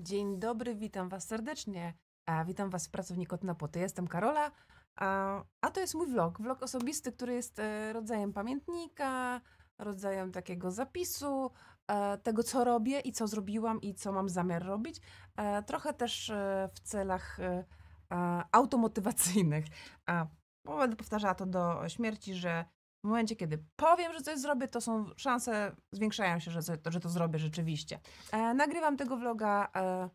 Dzień dobry, witam Was serdecznie. A e, witam Was w Pracownik od Napoty. Jestem Karola, a, a to jest mój vlog. Vlog osobisty, który jest e, rodzajem pamiętnika, rodzajem takiego zapisu e, tego, co robię i co zrobiłam i co mam zamiar robić. Trochę też w celach automotywacyjnych. Będę powtarzała to do śmierci, że w momencie, kiedy powiem, że coś zrobię, to są szanse, zwiększają się, że, że to zrobię rzeczywiście. E, nagrywam tego vloga, e,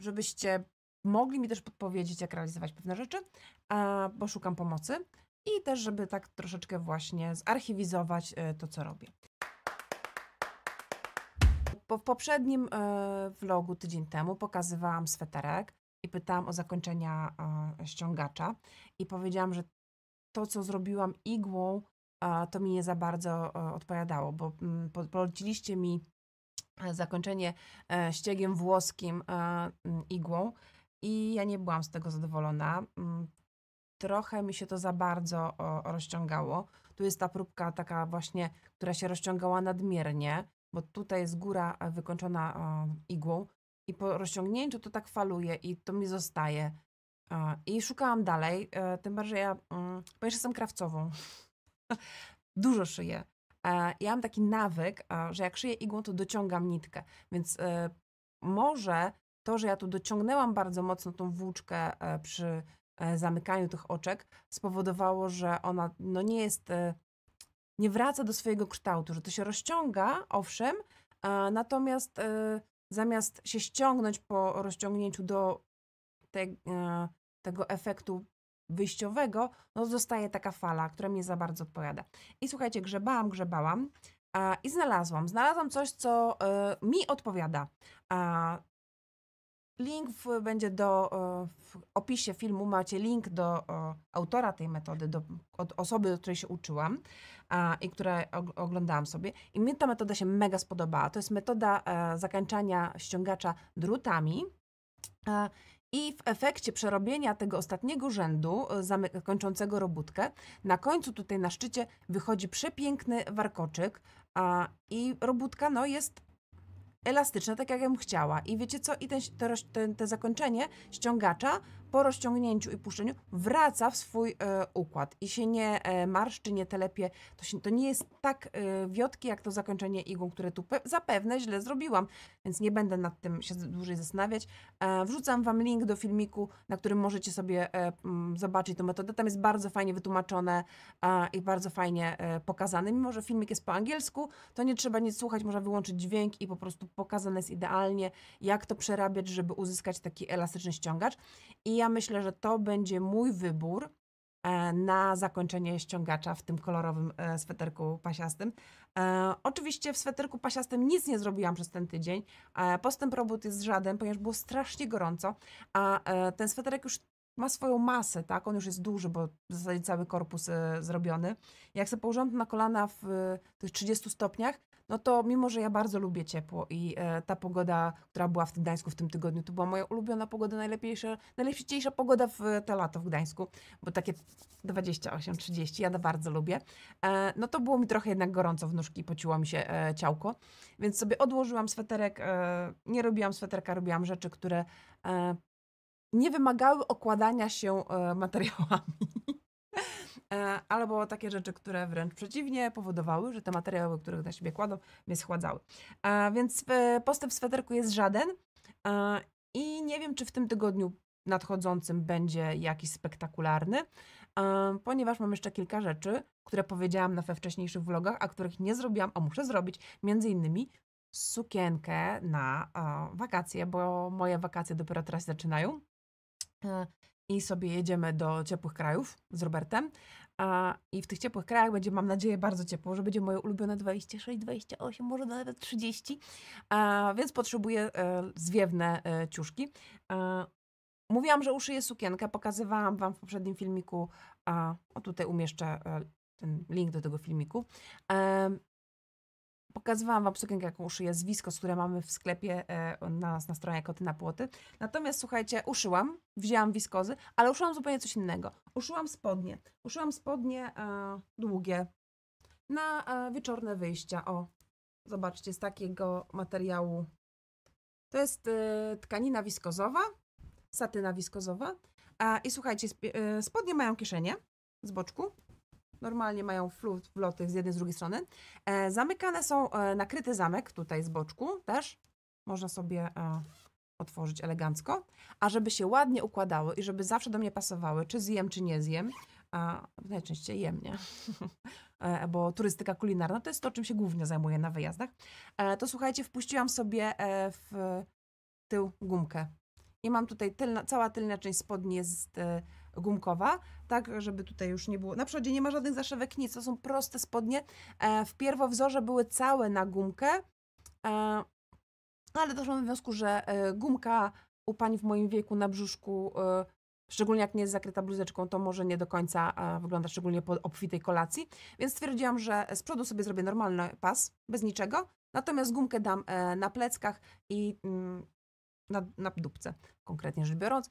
żebyście mogli mi też podpowiedzieć, jak realizować pewne rzeczy, e, bo szukam pomocy. I też, żeby tak troszeczkę właśnie zarchiwizować e, to, co robię. Po, w poprzednim e, vlogu tydzień temu pokazywałam sweterek i pytałam o zakończenia e, ściągacza i powiedziałam, że to, co zrobiłam igłą, to mi nie za bardzo e, odpowiadało, bo mm, poleciliście mi e, zakończenie e, ściegiem włoskim mm, igłą i ja nie byłam z tego zadowolona. Mm, trochę mi się to za bardzo rozciągało. Tu jest ta próbka taka właśnie, która się rozciągała nadmiernie, bo tutaj jest góra wykończona igłą i po rozciągnięciu to tak faluje i to mi zostaje i szukałam dalej, e, tym bardziej ja, ponieważ mm, jestem krawcową, dużo szyję. E, ja mam taki nawyk, e, że jak szyję igłą, to dociągam nitkę, więc może to, że ja tu dociągnęłam bardzo mocno tą włóczkę przy zamykaniu tych oczek, spowodowało, że ona no, nie jest, nie wraca do swojego kształtu, że to się rozciąga, owszem, natomiast zamiast się ściągnąć po rozciągnięciu do te, e, tego efektu wyjściowego, no zostaje taka fala, która mi za bardzo odpowiada. I słuchajcie, grzebałam, grzebałam a, i znalazłam. Znalazłam coś, co e, mi odpowiada. A, link w, będzie do, e, w opisie filmu macie link do autora tej metody, do, od osoby, od której się uczyłam a, i której oglądałam sobie. I mnie ta metoda się mega spodobała. To jest metoda zakańczania ściągacza drutami. I w efekcie przerobienia tego ostatniego rzędu, e, kończącego robótkę, na końcu tutaj na szczycie wychodzi przepiękny warkoczyk a, i robótka no, jest elastyczna, tak jak ja bym chciała. I wiecie co? I ten, to, ten, te zakończenie ściągacza po rozciągnięciu i puszczeniu wraca w swój e, układ i się nie e, marszczy, nie telepie. To, się, to nie jest tak e, wiotkie, jak to zakończenie igłą, które tu zapewne źle zrobiłam, więc nie będę nad tym się dłużej zastanawiać. E, wrzucam Wam link do filmiku, na którym możecie sobie e, m, zobaczyć tę metodę. Tam jest bardzo fajnie wytłumaczone i bardzo fajnie e, pokazane. Mimo, że filmik jest po angielsku, to nie trzeba nic słuchać, można wyłączyć dźwięk i po prostu pokazane jest idealnie, jak to przerabiać, żeby uzyskać taki elastyczny ściągacz. I ja ja myślę, że to będzie mój wybór e, na zakończenie ściągacza w tym kolorowym e, sweterku pasiastym. E, oczywiście w sweterku pasiastym nic nie zrobiłam przez ten tydzień. Postęp robót jest żaden, ponieważ było strasznie gorąco, a ten sweterek już ma swoją masę, tak? On już jest duży, bo w zasadzie cały korpus zrobiony. Jak sobie położyłam na kolana w tych 30 stopniach, no to mimo, że ja bardzo lubię ciepło i e, ta pogoda, która była w Gdańsku w tym tygodniu, to była moja ulubiona pogoda, najlepiejsza, najlepsza pogoda w e, te lato w Gdańsku, bo takie 28-30, ja to bardzo lubię, e, no to było mi trochę jednak gorąco w nóżki, pociło mi się e, ciałko, więc sobie odłożyłam sweterek, e, nie robiłam sweterka, robiłam rzeczy, które e, nie wymagały okładania się materiałami. E, albo takie rzeczy, które wręcz przeciwnie powodowały, że te materiały, które na siebie kładą, mnie schładzały. E, więc postęp w sweterku jest żaden e, i nie wiem, czy w tym tygodniu nadchodzącym będzie jakiś spektakularny, ponieważ mam jeszcze kilka rzeczy, które powiedziałam na we wcześniejszych vlogach, a których nie zrobiłam, a muszę zrobić, między innymi sukienkę na wakacje, bo moje wakacje dopiero teraz zaczynają i sobie jedziemy do ciepłych krajów z Robertem. A, I w tych ciepłych krajach będzie, mam nadzieję, bardzo ciepło, że będzie moje ulubione 26, 28, może nawet 30. A, więc potrzebuję e, zwiewne e, ciuszki. E, mówiłam, że uszyję sukienkę, pokazywałam Wam w poprzednim filmiku, a, o tutaj umieszczę e, ten link do tego filmiku. E, Pokazywałam Wam sukienkę, jaką uszyję, zwisko, które mamy w sklepie e, na, na stronie Koty na Płoty. Natomiast słuchajcie, uszyłam, wzięłam wiskozy, ale uszyłam zupełnie coś innego. Uszyłam spodnie. Uszyłam spodnie e, długie na e, wieczorne wyjścia. O, zobaczcie, z takiego materiału. To jest e, tkanina wiskozowa, satyna wiskozowa. E, I słuchajcie, sp e, spodnie mają kieszenie z boczku normalnie mają wloty z jednej, z drugiej strony. E, zamykane są, e, nakryty zamek tutaj z boczku też. Można sobie e, otworzyć elegancko. A żeby się ładnie układały i żeby zawsze do mnie pasowały, czy zjem, czy nie zjem, a najczęściej jem, nie? Bo turystyka kulinarna to jest to, czym się głównie zajmuję na wyjazdach. To słuchajcie, wpuściłam sobie w tył gumkę. I mam tutaj tylna, cała tylna część spodni jest gumkowa, tak, żeby tutaj już nie było. Na przodzie nie ma żadnych zaszewek, nic, to są proste spodnie. E, w pierwowzorze były całe na gumkę, e, ale doszło do wniosku, że e, gumka u pani w moim wieku na brzuszku, szczególnie jak nie jest zakryta bluzeczką, to może nie do końca wygląda, szczególnie po obfitej kolacji. Więc stwierdziłam, że z przodu sobie zrobię normalny pas, bez niczego, natomiast gumkę dam na pleckach i mm, na, na dupce, konkretnie rzecz biorąc.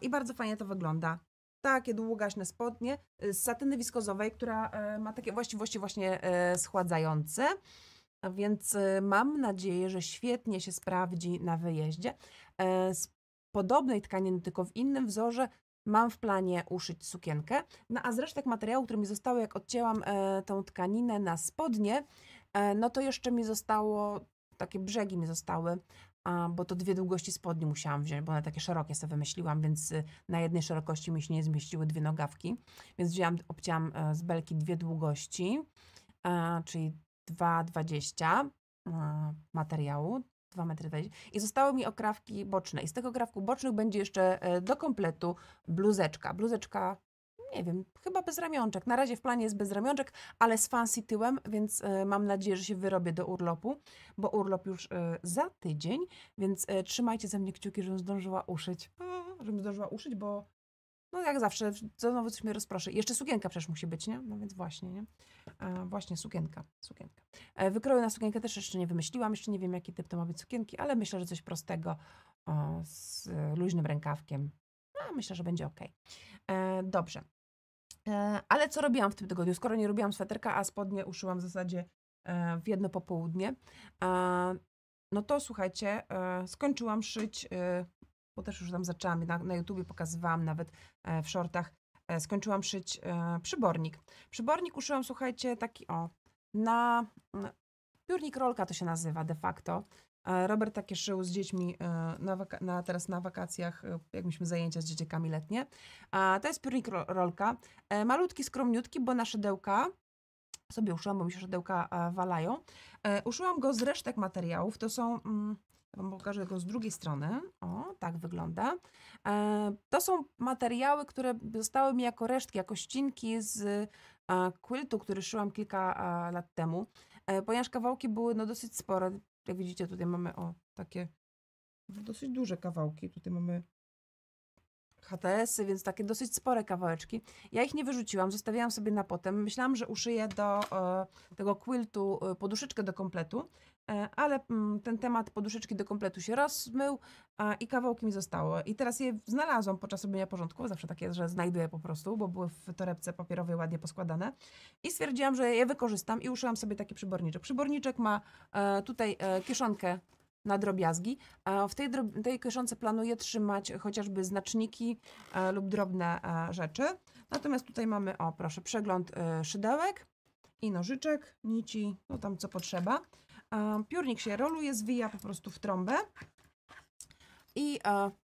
I bardzo fajnie to wygląda takie długaśne spodnie y, z satyny wiskozowej, która e, ma takie właściwości właśnie e, schładzające. Więc e, mam nadzieję, że świetnie się sprawdzi na wyjeździe. Z podobnej tkaniny, tylko w innym wzorze, mam w planie uszyć sukienkę. No a z resztek materiału, który mi został, jak odcięłam tą tkaninę na spodnie, no to jeszcze mi zostało, takie brzegi mi zostały bo to dwie długości spodni musiałam wziąć, bo one takie szerokie sobie wymyśliłam, więc y, na jednej szerokości mi się nie zmieściły dwie nogawki, więc wzięłam, obcięłam e, z belki dwie długości, e, czyli 2,20 e, materiału, 2,20 metry i zostały mi okrawki boczne i z tych okrawków bocznych będzie jeszcze do kompletu bluzeczka. Bluzeczka nie wiem, chyba bez ramionczek. Na razie w planie jest bez ramionczek, ale z fancy tyłem, więc e, mam nadzieję, że się wyrobię do urlopu, bo urlop już e, za tydzień, więc e, trzymajcie ze mnie kciuki, żebym zdążyła uszyć. żebym zdążyła uszyć, bo no jak zawsze, znowu coś mnie rozproszy. Jeszcze sukienka przecież musi być, nie? No więc właśnie, nie? właśnie, sukienka, sukienka. wykroju na sukienkę też jeszcze nie wymyśliłam, jeszcze nie wiem, jaki typ to ma być sukienki, ale myślę, że coś prostego z luźnym rękawkiem. No, myślę, że będzie ok. dobrze, E, ale co robiłam w tym tygodniu? Skoro nie robiłam sweterka, a spodnie uszyłam w zasadzie e, w jedno popołudnie, e, no to słuchajcie, skończyłam szyć, bo też już tam zaczęłam, na, na YouTubie pokazywałam nawet w shortach, skończyłam szyć przybornik. Przybornik uszyłam, słuchajcie, taki o, na piórnik rolka to się nazywa de facto. Robert takie szył z dziećmi e, na, na teraz na wakacjach, e, jak mieliśmy zajęcia z dzieciakami letnie. A to jest piórnik rolka. E, malutki, skromniutki, bo na szydełka sobie uszyłam, bo mi się szydełka walają. Uszyłam go z resztek materiałów. To są... Mm, ja Wam pokażę go z drugiej strony. O, tak wygląda. To są materiały, które zostały mi jako resztki, jako ścinki z quiltu, który szyłam kilka lat temu, ponieważ kawałki były no, dosyć spore, jak widzicie, tutaj mamy o takie no, dosyć duże kawałki. Tutaj mamy HTS-y, więc takie dosyć spore kawałeczki. Ja ich nie wyrzuciłam, zostawiałam sobie na potem. Myślałam, że uszyję do e, tego quiltu e, poduszeczkę do kompletu, e, ale m, mm, ten temat poduszeczki do kompletu się rozmył a, i kawałki mi zostały. I teraz je znalazłam podczas robienia porządku, zawsze takie, że znajduję po prostu, bo były w torebce papierowej ładnie poskładane. I stwierdziłam, że je wykorzystam i uszyłam sobie taki przyborniczek. Przyborniczek ma e, tutaj e, kieszonkę na drobiazgi. W tej, tej kieszonce planuję trzymać chociażby znaczniki e, lub drobne e, rzeczy. Natomiast tutaj mamy, o proszę, przegląd e, szydełek i nożyczek, nici, no tam co potrzeba. Piórnik się roluje, zwija po prostu w trąbę. I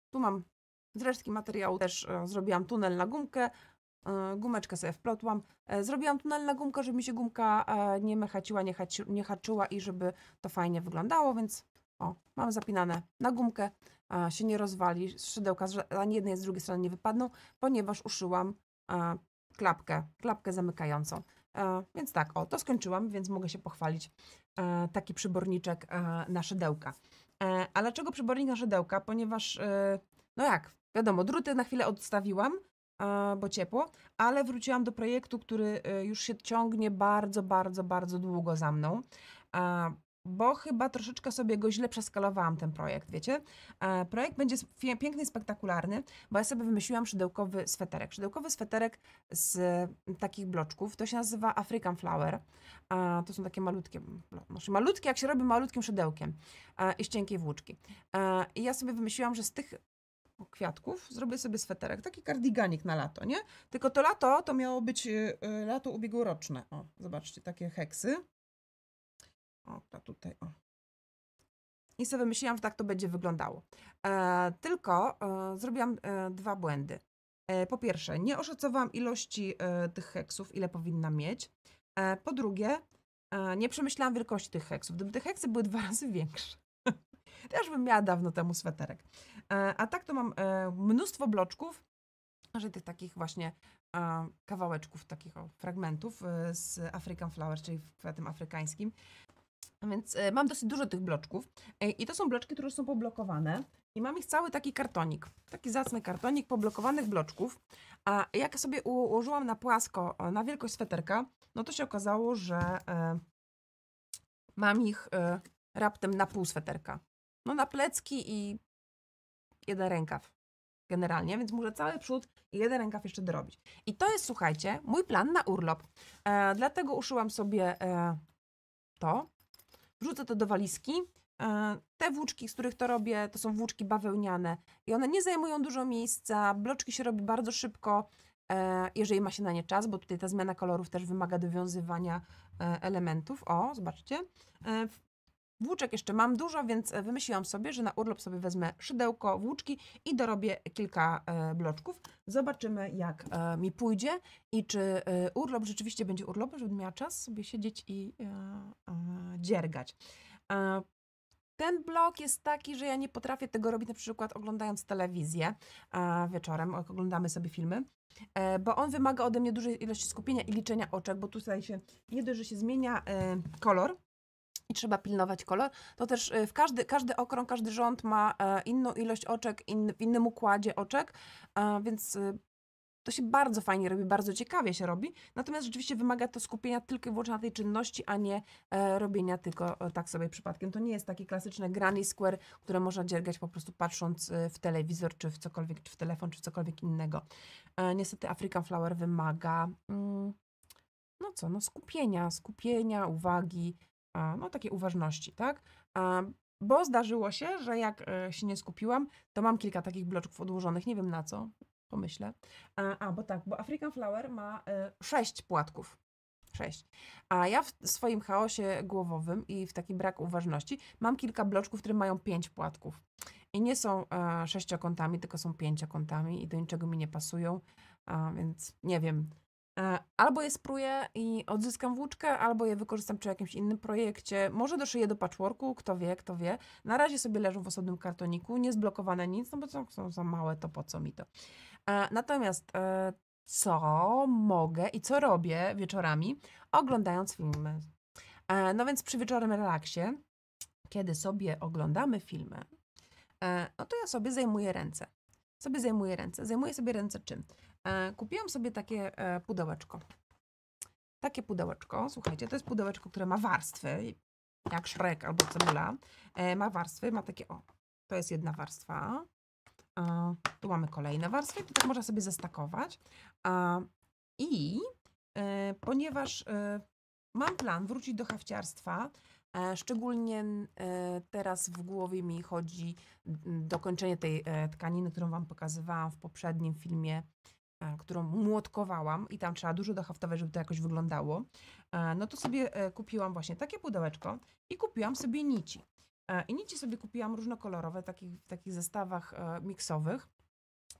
tu mam z resztki materiału też zrobiłam tunel na gumkę, gumeczkę sobie wplotłam. Zrobiłam tunel na gumkę, żeby mi się gumka nie mechaciła, nie, haci, nie haczyła i żeby to fajnie wyglądało, więc o, mam zapinane na gumkę, a, się nie rozwali, szydełka z ani jednej, z drugiej strony nie wypadną, ponieważ uszyłam a, klapkę, klapkę zamykającą. więc tak, o, to skończyłam, więc mogę się pochwalić. taki przyborniczek na szydełka. E, a dlaczego przybornik na szydełka? Ponieważ, y, no jak, wiadomo, druty na chwilę odstawiłam, bo ciepło, ale wróciłam do projektu, który y, już się ciągnie bardzo, bardzo, bardzo długo za mną bo chyba troszeczkę sobie go źle przeskalowałam, ten projekt, wiecie? E, projekt będzie piękny i spektakularny, bo ja sobie wymyśliłam szydełkowy sweterek. Szydełkowy sweterek z e, takich bloczków, to się nazywa African Flower. E, to są takie malutkie, znaczy malutkie, jak się robi malutkim szydełkiem e, i z cienkiej włóczki. E, I ja sobie wymyśliłam, że z tych kwiatków zrobię sobie sweterek, taki kardiganik na lato, nie? Tylko to lato to miało być y, y, lato ubiegłoroczne. O, zobaczcie, takie heksy o, ta tutaj, o. I sobie wymyśliłam, że tak to będzie wyglądało. E, tylko e, zrobiłam e, dwa błędy. E, po pierwsze, nie oszacowałam ilości e, tych heksów, ile powinna mieć. E, po drugie, e, nie przemyślałam wielkości tych heksów. Gdyby te heksy były dwa razy większe, to już bym miała dawno temu sweterek. E, a tak to mam e, mnóstwo bloczków, że tych takich właśnie e, kawałeczków, takich o, fragmentów e, z African Flower, czyli kwiatem afrykańskim. Więc e, mam dosyć dużo tych bloczków e, i to są bloczki, które są poblokowane i mam ich cały taki kartonik, taki zacny kartonik poblokowanych bloczków. A jak sobie ułożyłam na płasko, na wielkość sweterka, no to się okazało, że e, mam ich raptem na pół sweterka. No na plecki i jeden rękaw generalnie, więc muszę cały przód i jeden rękaw jeszcze dorobić. I to jest, słuchajcie, mój plan na urlop. dlatego uszyłam sobie to wrzucę to do walizki. E, te włóczki, z których to robię, to są włóczki bawełniane i one nie zajmują dużo miejsca, bloczki się robi bardzo szybko, e, jeżeli ma się na nie czas, bo tutaj ta zmiana kolorów też wymaga dowiązywania e, elementów. O, zobaczcie. Włóczek jeszcze mam dużo, więc e, wymyśliłam sobie, że na urlop sobie wezmę szydełko, włóczki i dorobię kilka e, bloczków. Zobaczymy, jak e, mi pójdzie i czy urlop rzeczywiście będzie urlopem, żebym miała czas sobie siedzieć i dziergać. Ten blok jest taki, że ja nie potrafię tego robić na przykład oglądając telewizję wieczorem, jak oglądamy sobie filmy, bo on wymaga ode mnie dużej ilości skupienia i liczenia oczek, bo tutaj się nie dość, że się zmienia kolor, i trzeba pilnować kolor, to też y, w każdy, każdy okrąg, każdy rząd ma e, inną ilość oczek, inny, w innym układzie oczek, e, więc y, to się bardzo fajnie robi, bardzo ciekawie się robi. Natomiast rzeczywiście wymaga to skupienia tylko i wyłącznie na tej czynności, a nie e, robienia tylko tak sobie przypadkiem. To nie jest takie klasyczne granny square, które można dziergać po prostu patrząc y, w telewizor, czy w cokolwiek, czy w telefon, czy w cokolwiek innego. niestety African Flower wymaga, mm, no co, no skupienia, skupienia, uwagi, no, takiej uważności, tak? Bo zdarzyło się, że jak e, się nie skupiłam, to mam kilka takich bloczków odłożonych, nie wiem na co, pomyślę. A, bo tak, bo African Flower ma e, sześć płatków. Sześć. A ja w swoim chaosie głowowym i w takim braku uważności mam kilka bloczków, które mają pięć płatków. I nie są e, sześciokątami, tylko są pięciokątami i do niczego mi nie pasują, a, więc nie wiem. E, albo je spruję i odzyskam włóczkę, albo je wykorzystam przy jakimś innym projekcie. Może doszyję do patchworku, kto wie, kto wie. Na razie sobie leżą w osobnym kartoniku, niezblokowane nic, no bo są za małe, to po co mi to. E, natomiast e, co mogę i co robię wieczorami, oglądając filmy. No więc przy wieczorem relaksie, kiedy sobie oglądamy filmy, no to ja sobie zajmuję ręce. Sobie zajmuję ręce. Zajmuję sobie ręce czym? E, kupiłam sobie takie e, pudełeczko. Takie pudełeczko, słuchajcie, to jest pudełeczko, które ma warstwy, jak szrek albo cebula. E, ma warstwy, ma takie, o, to jest jedna warstwa. Tu mamy kolejne warstwy, to tak można sobie zestakować. I ponieważ mam plan wrócić do hafciarstwa, Szczególnie teraz w głowie mi chodzi dokończenie tej tkaniny, którą Wam pokazywałam w poprzednim filmie E, którą młotkowałam i tam trzeba dużo dohaftować, żeby to jakoś wyglądało, e, no to sobie e, kupiłam właśnie takie pudełeczko i kupiłam sobie nici. I nici sobie kupiłam różnokolorowe takich, w takich zestawach miksowych,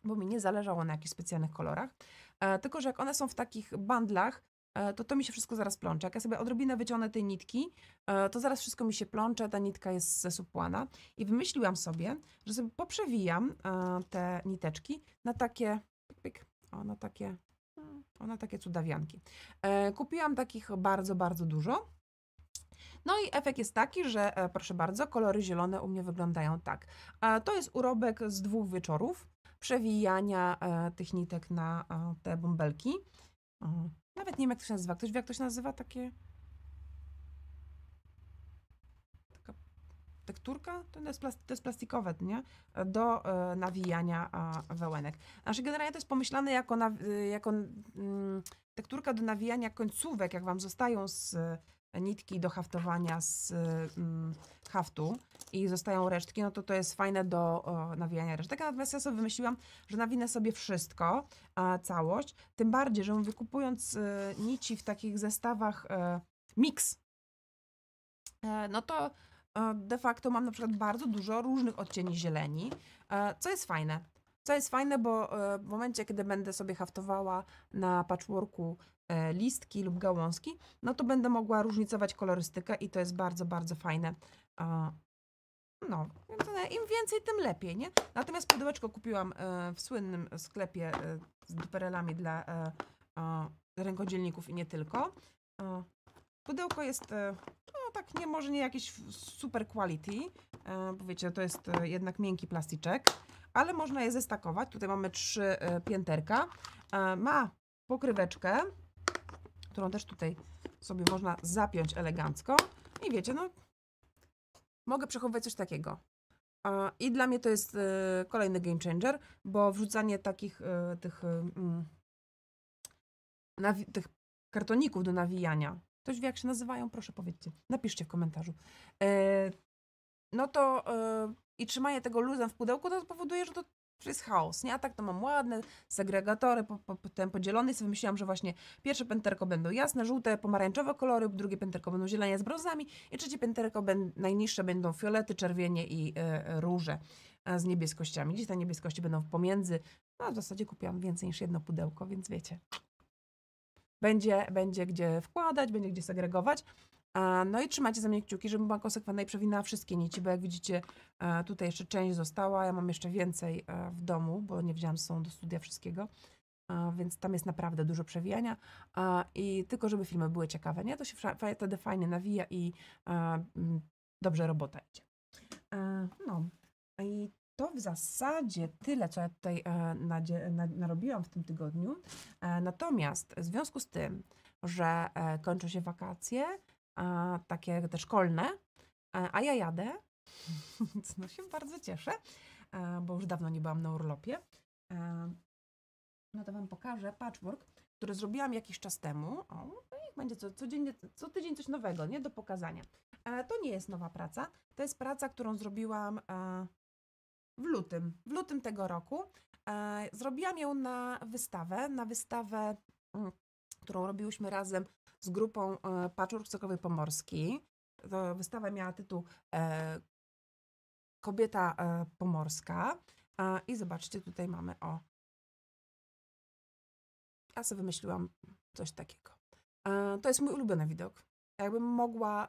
bo mi nie zależało na jakichś specjalnych kolorach. Tylko, że jak one są w takich bandlach, to to mi się wszystko zaraz plącze. Jak ja sobie odrobinę wyciągnę tej nitki, to zaraz wszystko mi się plącze, ta nitka jest zesupłana. I wymyśliłam sobie, że sobie poprzewijam te niteczki na takie ona takie, ona takie cudawianki. E, kupiłam takich bardzo, bardzo dużo. No i efekt jest taki, że e, proszę bardzo, kolory zielone u mnie wyglądają tak. E, to jest urobek z dwóch wieczorów przewijania tych nitek na te bąbelki. Nawet nie wiem, jak to się nazywa. Ktoś wie, jak to się nazywa? Takie tekturka to jest, plastikowe, nie? E, do e, nawijania wełenek. Znaczy generalnie to jest pomyślane jako, e, jako mm, tekturka do nawijania końcówek, jak Wam zostają z nitki do haftowania z mm, haftu i zostają resztki, no to to jest fajne do nawijania resztek. Natomiast ja sobie wymyśliłam, że nawinę sobie wszystko, a, całość. Tym bardziej, że mówię, kupując nici w takich zestawach mix, no to E, de facto mam na przykład bardzo dużo różnych odcieni zieleni, e, co jest fajne. Co jest fajne, bo e, w momencie, kiedy będę sobie haftowała na patchworku listki lub gałązki, no to będę mogła różnicować kolorystykę i to jest bardzo, bardzo fajne. No, im więcej, tym lepiej, nie? Natomiast pudełeczko kupiłam w słynnym sklepie z duperelami dla rękodzielników i nie tylko. Pudełko jest, e, no tak nie, może nie jakieś super quality, e, bo wiecie, to jest e, jednak miękki plasticzek, ale można je zestakować. Tutaj mamy trzy pięterka. Ma pokryweczkę, którą też tutaj sobie można zapiąć elegancko. I wiecie, no mogę przechowywać coś takiego. I dla mnie to jest kolejny game changer, bo wrzucanie takich tych, mm, tych kartoników do nawijania Ktoś wie, jak się nazywają? Proszę powiedzcie. Napiszcie w komentarzu. E, no to e, i trzymanie tego luzem w pudełku to spowoduje, że to jest chaos, nie? A tak to mam ładne segregatory, po, po, potem podzielone i sobie myślałam, że właśnie pierwsze pięterko będą jasne, żółte, pomarańczowe kolory, drugie pięterko będą zielenie z brązami i trzecie pięterko ben, najniższe będą fiolety, czerwienie i e, róże e, z niebieskościami. Dziś te niebieskości będą pomiędzy. No w zasadzie kupiłam więcej niż jedno pudełko, więc wiecie będzie, będzie gdzie wkładać, będzie gdzie segregować. No i trzymajcie za mnie kciuki, żebym była konsekwentna i przewinęła wszystkie nici, bo jak widzicie, e, tutaj jeszcze część została, ja mam jeszcze więcej e, w domu, bo nie wzięłam z sobą do studia wszystkiego, więc tam jest naprawdę dużo przewijania i tylko, żeby filmy były ciekawe, nie? To się wtedy fajnie nawija i e, dobrze robota idzie. No, w zasadzie tyle, co ja tutaj e, narobiłam w tym tygodniu. E, natomiast w związku z tym, że e, kończą się wakacje, takie te szkolne, a ja jadę, więc no się bardzo cieszę, bo już dawno nie byłam na urlopie. No to Wam pokażę patchwork, który zrobiłam jakiś czas temu. O, no niech będzie co, codziennie, co tydzień coś nowego, nie? Do pokazania. To nie jest nowa praca, to jest praca, którą zrobiłam w lutym, w lutym tego roku. E, zrobiłam ją na wystawę, na wystawę, mm, którą robiłyśmy razem z grupą e, Patchwork Sokowy Pomorski. To wystawa miała tytuł e, Kobieta Pomorska. I zobaczcie, tutaj mamy o. Ja sobie wymyśliłam coś takiego. To jest mój ulubiony widok. Jakbym mogła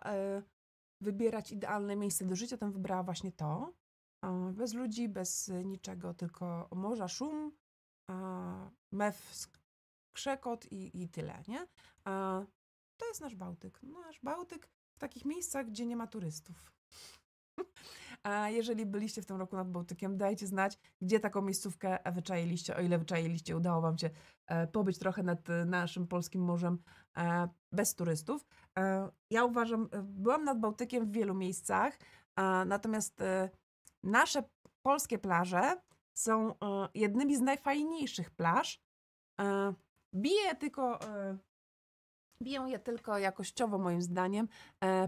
wybierać idealne miejsce do życia, to wybrała właśnie to bez ludzi, bez y, niczego, tylko morza szum, mew krzekot i, i tyle, nie? to jest nasz Bałtyk. Nasz Bałtyk w takich miejscach, gdzie nie ma turystów. A jeżeli byliście w tym roku nad Bałtykiem, dajcie znać, gdzie taką miejscówkę wyczailiście, o ile wyczailiście, udało Wam się e, pobyć trochę nad e, naszym polskim morzem e, bez turystów. Ja uważam, byłam nad Bałtykiem w wielu miejscach, natomiast nasze polskie plaże są e, jednymi z najfajniejszych plaż. E, Bije tylko, e, biją je tylko jakościowo, moim zdaniem,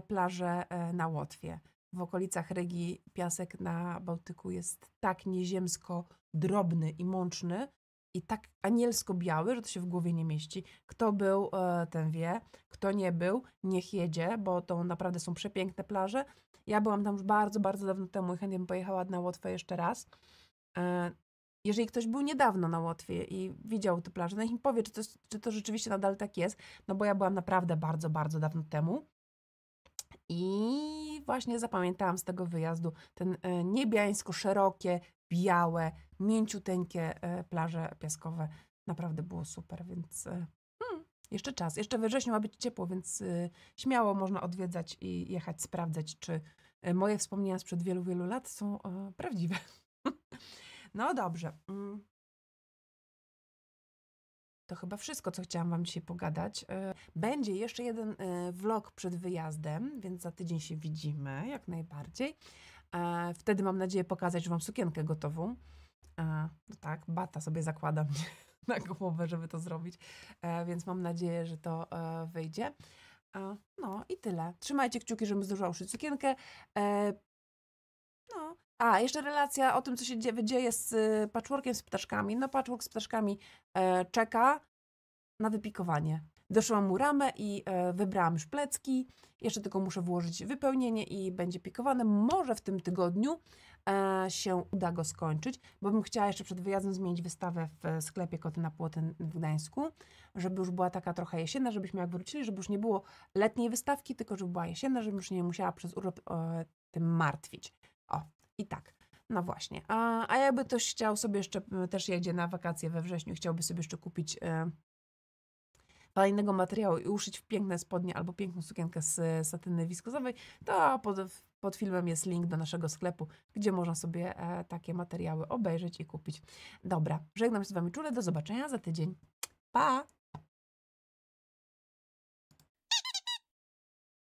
plaże na Łotwie. W okolicach Rygi piasek na Bałtyku jest tak nieziemsko drobny i mączny, i tak anielsko-biały, że to się w głowie nie mieści. Kto był, e, ten wie. Kto nie był, niech jedzie, bo to naprawdę są przepiękne plaże. Ja byłam tam już bardzo, bardzo dawno temu i chętnie bym pojechała na Łotwę jeszcze raz. E, jeżeli ktoś był niedawno na Łotwie i widział te plaże, no niech mi powie, czy to, czy to rzeczywiście nadal tak jest, no bo ja byłam naprawdę bardzo, bardzo dawno temu. I właśnie zapamiętałam z tego wyjazdu ten e, niebiańsko szerokie, białe, mięciuteńkie e, plaże piaskowe. Naprawdę było super, więc e, hmm, jeszcze czas. Jeszcze we wrześniu ma być ciepło, więc e, śmiało można odwiedzać i jechać, sprawdzać, czy moje wspomnienia sprzed wielu, wielu lat są prawdziwe. No dobrze. Mm. To chyba wszystko, co chciałam Wam dzisiaj pogadać. Będzie jeszcze jeden vlog przed wyjazdem, więc za tydzień się widzimy, jak najbardziej. E, wtedy mam nadzieję pokazać, że mam sukienkę gotową. E, no tak, bata sobie zakładam na głowę, żeby to zrobić, e, więc mam nadzieję, że to wyjdzie. no i tyle. Trzymajcie kciuki, żebym zdążyła uszyć sukienkę. no. A, jeszcze relacja o tym, co się dzieje, dzieje z y, patchworkiem, z ptaszkami. No patchwork z ptaszkami czeka na wypikowanie. Doszłam mu ramę i e, wybrałam już plecki. Jeszcze tylko muszę włożyć wypełnienie i będzie pikowane. Może w tym tygodniu e, się uda go skończyć, bo bym chciała jeszcze przed wyjazdem zmienić wystawę w e, sklepie Koty na Płoty w Gdańsku, żeby już była taka trochę jesienna, żebyśmy jak wrócili, żeby już nie było letniej wystawki, tylko żeby była jesienna, żebym już nie musiała przez urlop e, tym martwić. O, i tak. No właśnie. A, a jakby ktoś chciał sobie jeszcze, też jedzie na wakacje we wrześniu, chciałby sobie jeszcze kupić e, fajnego materiału i uszyć w piękne spodnie albo piękną sukienkę z satyny wiskozowej, to pod, pod filmem jest link do naszego sklepu, gdzie można sobie e, takie materiały obejrzeć i kupić. Dobra, żegnam się z Wami czule, do zobaczenia za tydzień. Pa!